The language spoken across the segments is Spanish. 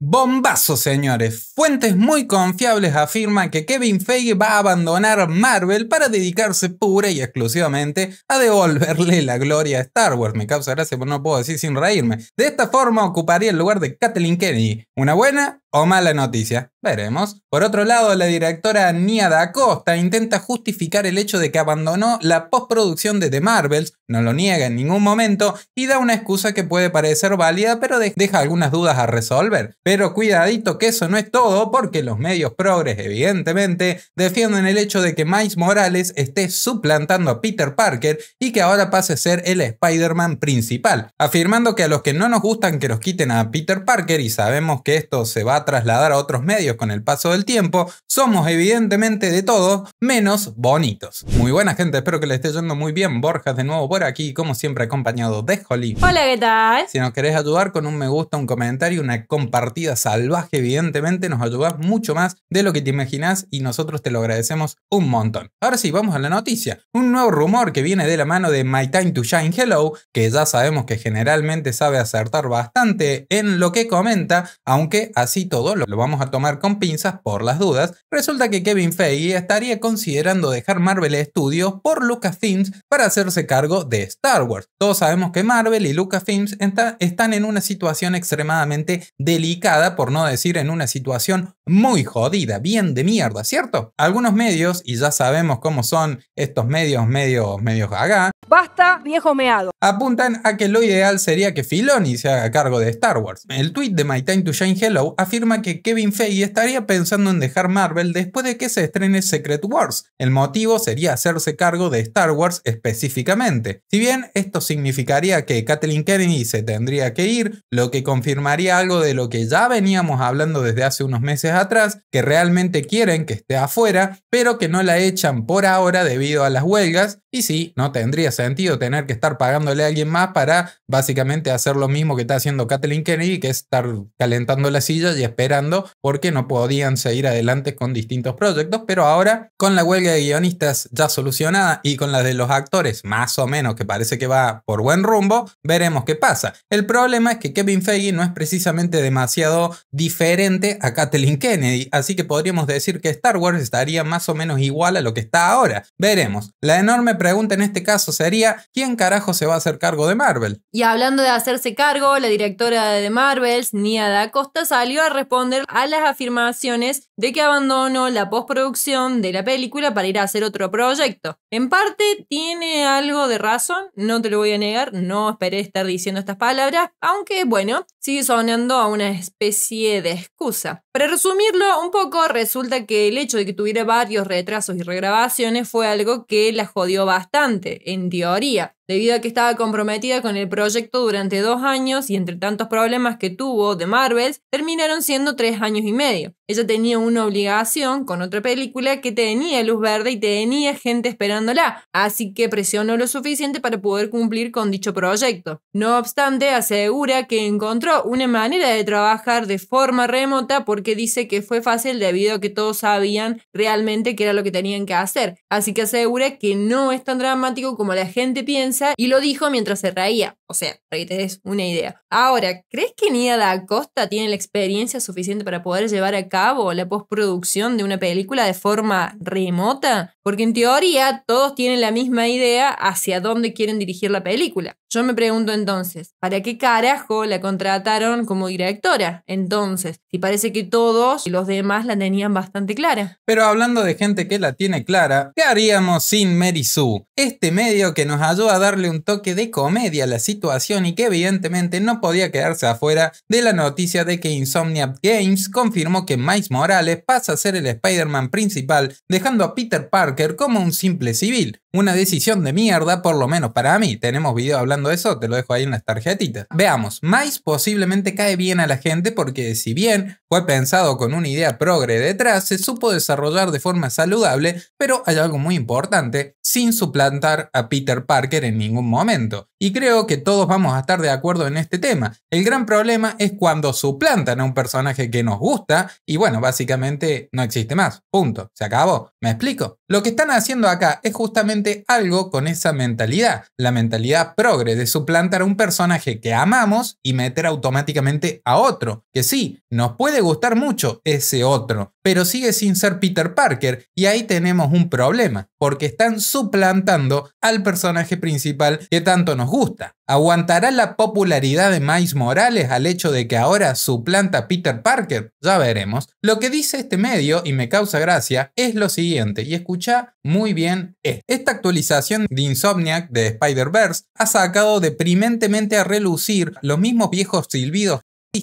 Bombazo, señores. Fuentes muy confiables afirman que Kevin Feige va a abandonar Marvel para dedicarse pura y exclusivamente a devolverle la gloria a Star Wars. Me causa gracia, pero no puedo decir sin reírme. De esta forma ocuparía el lugar de Kathleen Kennedy, una buena o mala noticia, veremos. Por otro lado, la directora Nia Da Costa intenta justificar el hecho de que abandonó la postproducción de The Marvels, no lo niega en ningún momento y da una excusa que puede parecer válida, pero deja algunas dudas a resolver. Pero cuidadito que eso no es todo, porque los medios progres, evidentemente, defienden el hecho de que Miles Morales esté suplantando a Peter Parker y que ahora pase a ser el Spider-Man principal, afirmando que a los que no nos gustan que nos quiten a Peter Parker y sabemos que esto se va trasladar a otros medios con el paso del tiempo, somos evidentemente de todos menos bonitos. Muy buena gente, espero que le esté yendo muy bien. Borjas de nuevo por aquí, como siempre acompañado de Holly. Hola, ¿qué tal? Si nos querés ayudar con un me gusta, un comentario, una compartida salvaje, evidentemente nos ayudás mucho más de lo que te imaginás y nosotros te lo agradecemos un montón. Ahora sí, vamos a la noticia. Un nuevo rumor que viene de la mano de My Time to Shine Hello, que ya sabemos que generalmente sabe acertar bastante en lo que comenta, aunque así todo lo vamos a tomar con pinzas por las dudas, resulta que Kevin Feige estaría considerando dejar Marvel Studios por Lucasfilms para hacerse cargo de Star Wars. Todos sabemos que Marvel y Lucasfilms están en una situación extremadamente delicada, por no decir en una situación muy jodida, bien de mierda, ¿cierto? Algunos medios, y ya sabemos cómo son estos medios, medios, medios gaga. Basta, viejo meado. Apuntan a que lo ideal sería que Filoni se haga cargo de Star Wars. El tweet de My Time to Shine Hello afirma que Kevin Feige estaría pensando en dejar Marvel después de que se estrene Secret Wars. El motivo sería hacerse cargo de Star Wars específicamente. Si bien esto significaría que Kathleen Kennedy se tendría que ir, lo que confirmaría algo de lo que ya veníamos hablando desde hace unos meses atrás que realmente quieren que esté afuera, pero que no la echan por ahora debido a las huelgas. Y sí, no tendría sentido tener que estar pagándole a alguien más para básicamente hacer lo mismo que está haciendo Kathleen Kennedy, que es estar calentando la silla y esperando porque no podían seguir adelante con distintos proyectos. Pero ahora, con la huelga de guionistas ya solucionada y con la de los actores más o menos que parece que va por buen rumbo, veremos qué pasa. El problema es que Kevin Feige no es precisamente demasiado diferente a Kathleen Kennedy así que podríamos decir que Star Wars estaría más o menos igual a lo que está ahora. Veremos. La enorme pregunta en este caso sería, ¿quién carajo se va a hacer cargo de Marvel? Y hablando de hacerse cargo, la directora de Marvel, Nia Da Costa, salió a responder a las afirmaciones de que abandonó la postproducción de la película para ir a hacer otro proyecto. En parte tiene algo de razón, no te lo voy a negar, no esperé estar diciendo estas palabras, aunque bueno, sigue sonando a una especie de excusa. Para resumirlo un poco, resulta que el hecho de que tuviera varios retrasos y regrabaciones fue algo que la jodió bastante, en teoría debido a que estaba comprometida con el proyecto durante dos años y entre tantos problemas que tuvo de Marvels, terminaron siendo tres años y medio. Ella tenía una obligación con otra película que tenía luz verde y tenía gente esperándola, así que presionó lo suficiente para poder cumplir con dicho proyecto. No obstante, asegura que encontró una manera de trabajar de forma remota porque dice que fue fácil debido a que todos sabían realmente qué era lo que tenían que hacer, así que asegura que no es tan dramático como la gente piensa y lo dijo mientras se reía. O sea, para que te des una idea. Ahora, ¿crees que Nida da Costa tiene la experiencia suficiente para poder llevar a cabo la postproducción de una película de forma remota? Porque en teoría todos tienen la misma idea hacia dónde quieren dirigir la película. Yo me pregunto entonces, ¿para qué carajo la contrataron como directora? Entonces, si parece que todos y los demás la tenían bastante clara. Pero hablando de gente que la tiene clara, ¿qué haríamos sin Mary Sue? Este medio que nos ayuda a darle un toque de comedia a la situación y que evidentemente no podía quedarse afuera de la noticia de que Insomniac Games confirmó que Miles Morales pasa a ser el Spider-Man principal, dejando a Peter Parker como un simple civil. Una decisión de mierda, por lo menos para mí. Tenemos video hablando de eso, te lo dejo ahí en las tarjetitas. Veamos, Mice posiblemente cae bien a la gente porque si bien fue pensado con una idea progre detrás, se supo desarrollar de forma saludable, pero hay algo muy importante, sin suplantar a Peter Parker en ningún momento. Y creo que todos vamos a estar de acuerdo en este tema. El gran problema es cuando suplantan a un personaje que nos gusta y bueno, básicamente no existe más. Punto. Se acabó. ¿Me explico? Lo que están haciendo acá es justamente algo con esa mentalidad, la mentalidad progre de suplantar a un personaje que amamos y meter automáticamente a otro, que sí, nos puede gustar mucho ese otro, pero sigue sin ser Peter Parker y ahí tenemos un problema, porque están suplantando al personaje principal que tanto nos gusta. ¿Aguantará la popularidad de Miles Morales al hecho de que ahora suplanta a Peter Parker? Ya veremos. Lo que dice este medio, y me causa gracia, es lo siguiente, y escuché muy bien Esta actualización de Insomniac de Spider-Verse ha sacado deprimentemente a relucir los mismos viejos silbidos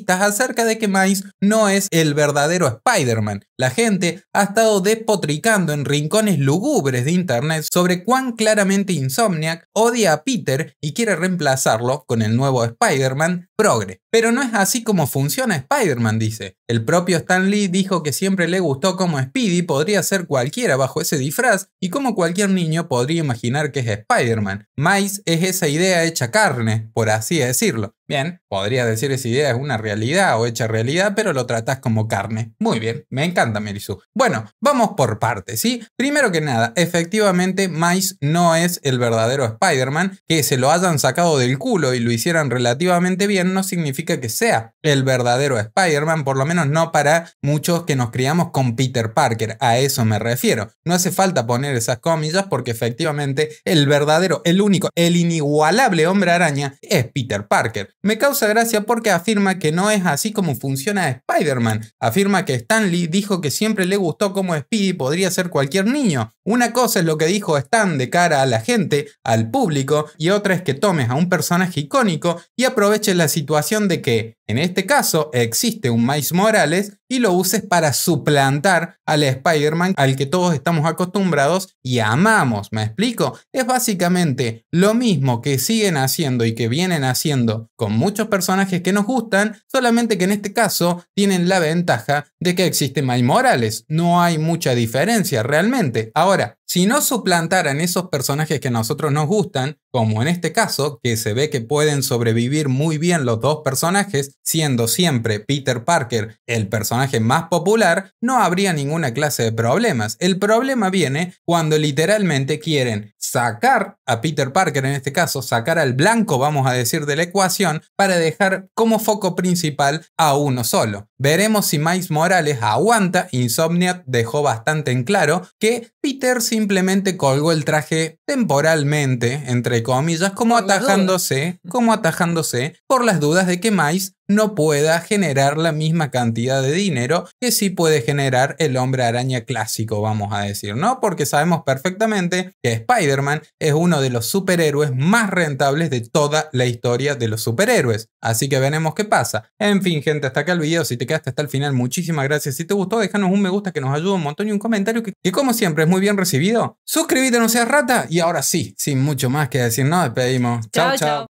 acerca de que Miles no es el verdadero Spider-Man la gente ha estado despotricando en rincones lúgubres de Internet sobre cuán claramente Insomniac odia a Peter y quiere reemplazarlo con el nuevo Spider-Man progre. Pero no es así como funciona Spider-Man, dice. El propio Stan Lee dijo que siempre le gustó cómo Speedy podría ser cualquiera bajo ese disfraz y cómo cualquier niño podría imaginar que es Spider-Man. Mice es esa idea hecha carne, por así decirlo. Bien, podrías decir esa idea es una realidad o hecha realidad, pero lo tratas como carne. Muy bien, me encanta bueno, vamos por partes, ¿sí? Primero que nada, efectivamente Miles no es el verdadero Spider-Man. Que se lo hayan sacado del culo y lo hicieran relativamente bien no significa que sea el verdadero Spider-Man, por lo menos no para muchos que nos criamos con Peter Parker. A eso me refiero. No hace falta poner esas comillas porque efectivamente el verdadero, el único, el inigualable hombre araña es Peter Parker. Me causa gracia porque afirma que no es así como funciona Spider-Man. Afirma que Stanley dijo que siempre le gustó como Speedy podría ser cualquier niño. Una cosa es lo que dijo Stan de cara a la gente, al público, y otra es que tomes a un personaje icónico y aproveches la situación de que, en este caso, existe un Miles Morales y lo uses para suplantar al Spider-Man al que todos estamos acostumbrados y amamos, ¿me explico? Es básicamente lo mismo que siguen haciendo y que vienen haciendo con muchos personajes que nos gustan, solamente que en este caso tienen la ventaja de que existe Miles Morales no hay mucha diferencia realmente. Ahora, si no suplantaran esos personajes que a nosotros nos gustan, como en este caso, que se ve que pueden sobrevivir muy bien los dos personajes, siendo siempre Peter Parker el personaje más popular, no habría ninguna clase de problemas. El problema viene cuando literalmente quieren sacar a Peter Parker en este caso, sacar al blanco, vamos a decir, de la ecuación para dejar como foco principal a uno solo. Veremos si Miles Morales aguanta, Insomnia dejó bastante en claro que Peter simplemente colgó el traje temporalmente, entre comillas, como atajándose, como atajándose por las dudas de que Miles no pueda generar la misma cantidad de dinero que sí puede generar el hombre araña clásico, vamos a decir, ¿no? Porque sabemos perfectamente que Spider-Man es uno de los superhéroes más rentables de toda la historia de los superhéroes. Así que veremos qué pasa. En fin, gente, hasta acá el video. Si te quedaste hasta el final, muchísimas gracias. Si te gustó, déjanos un me gusta que nos ayuda un montón y un comentario que, como siempre es muy bien recibido. Suscríbete, no seas rata. Y ahora sí, sin mucho más que decir, nos despedimos. Chao, chao.